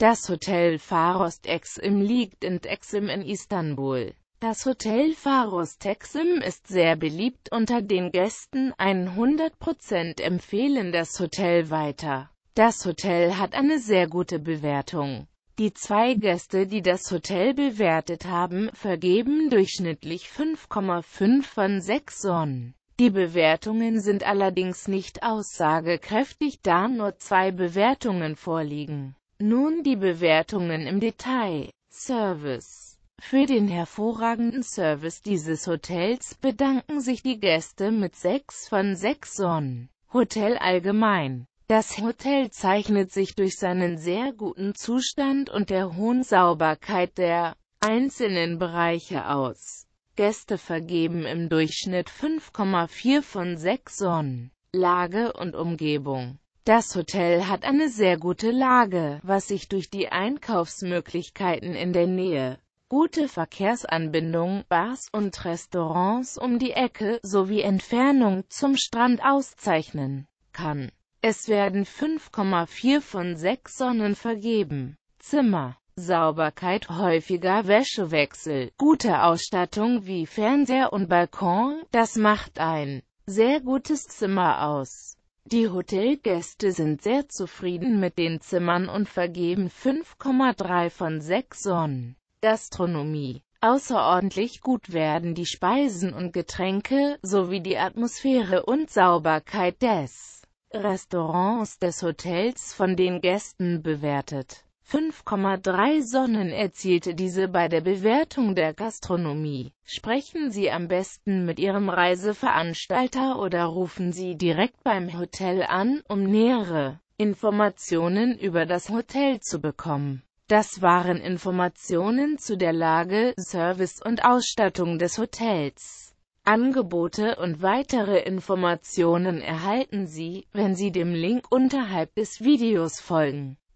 Das Hotel Farost Exim liegt in Exim in Istanbul. Das Hotel Farost Exim ist sehr beliebt unter den Gästen, 100% empfehlen das Hotel weiter. Das Hotel hat eine sehr gute Bewertung. Die zwei Gäste, die das Hotel bewertet haben, vergeben durchschnittlich 5,5 von 6 Sonnen. Die Bewertungen sind allerdings nicht aussagekräftig, da nur zwei Bewertungen vorliegen. Nun die Bewertungen im Detail. Service für den hervorragenden Service dieses Hotels bedanken sich die Gäste mit 6 von 6 Sonnen. Hotel allgemein. Das Hotel zeichnet sich durch seinen sehr guten Zustand und der hohen Sauberkeit der einzelnen Bereiche aus. Gäste vergeben im Durchschnitt 5,4 von 6 Sonnen. Lage und Umgebung das Hotel hat eine sehr gute Lage, was sich durch die Einkaufsmöglichkeiten in der Nähe, gute Verkehrsanbindung, Bars und Restaurants um die Ecke sowie Entfernung zum Strand auszeichnen kann. Es werden 5,4 von 6 Sonnen vergeben. Zimmer Sauberkeit, häufiger Wäschewechsel, gute Ausstattung wie Fernseher und Balkon, das macht ein sehr gutes Zimmer aus. Die Hotelgäste sind sehr zufrieden mit den Zimmern und vergeben 5,3 von 6 Sonnen. Gastronomie Außerordentlich gut werden die Speisen und Getränke, sowie die Atmosphäre und Sauberkeit des Restaurants des Hotels von den Gästen bewertet. 5,3 Sonnen erzielte diese bei der Bewertung der Gastronomie. Sprechen Sie am besten mit Ihrem Reiseveranstalter oder rufen Sie direkt beim Hotel an, um nähere Informationen über das Hotel zu bekommen. Das waren Informationen zu der Lage, Service und Ausstattung des Hotels. Angebote und weitere Informationen erhalten Sie, wenn Sie dem Link unterhalb des Videos folgen.